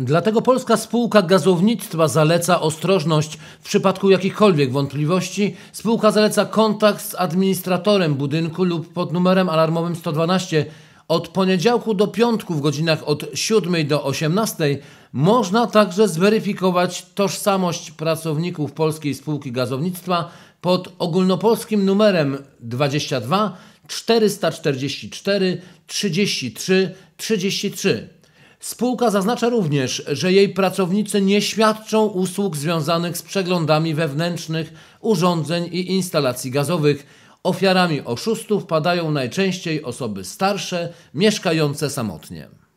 Dlatego Polska Spółka Gazownictwa zaleca ostrożność w przypadku jakichkolwiek wątpliwości. Spółka zaleca kontakt z administratorem budynku lub pod numerem alarmowym 112. Od poniedziałku do piątku w godzinach od 7 do 18 można także zweryfikować tożsamość pracowników Polskiej Spółki Gazownictwa pod ogólnopolskim numerem 22 444 33 33. Spółka zaznacza również, że jej pracownicy nie świadczą usług związanych z przeglądami wewnętrznych urządzeń i instalacji gazowych. Ofiarami oszustów padają najczęściej osoby starsze, mieszkające samotnie.